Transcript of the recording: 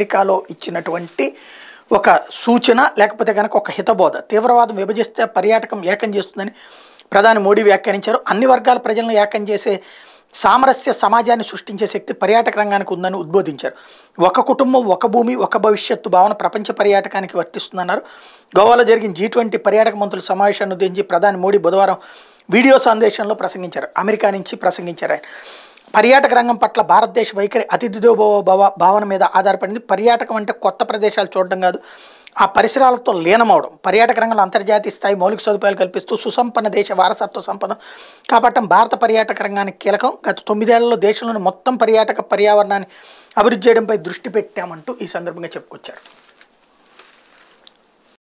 అమెరికాలో ఇచ్చినటువంటి ఒక సూచన లేకపోతే కనుక ఒక హితబోధ తీవ్రవాదం విభజిస్తే పర్యాటకం ఏకం చేస్తుందని ప్రధాని మోడీ వ్యాఖ్యానించారు అన్ని వర్గాల ప్రజలను ఏకం చేసే సామరస్య సమాజాన్ని సృష్టించే శక్తి పర్యాటక రంగానికి ఉందని ఉద్బోధించారు ఒక కుటుంబం ఒక భూమి ఒక భవిష్యత్తు భావన ప్రపంచ పర్యాటకానికి వర్తిస్తుందన్నారు గోవాలో జరిగిన జీ ట్వంటీ పర్యాటక మంత్రుల సమావేశాన్ని ఉద్దేశించి ప్రధాని మోడీ బుధవారం వీడియో సందేశంలో ప్రసంగించారు అమెరికా నుంచి ప్రసంగించారు ఆయన పర్యాటక రంగం పట్ల భారతదేశ వైఖరి అతిథిదోభవ భవ భావన మీద ఆధారపడింది పర్యాటకం అంటే కొత్త ప్రదేశాలు చూడడం కాదు ఆ పరిసరాలతో లీనమవడం పర్యాటక రంగంలో అంతర్జాతీయ స్థాయి మౌలిక సదుపాయాలు కల్పిస్తూ సుసంపన్న దేశ వారసత్వ సంపద కాబట్టి భారత పర్యాటక రంగానికి కీలకం గత తొమ్మిదేళ్లలో దేశంలోని మొత్తం పర్యాటక పర్యావరణాన్ని అభివృద్ధి చేయడంపై దృష్టి పెట్టామంటూ ఈ సందర్భంగా చెప్పుకొచ్చారు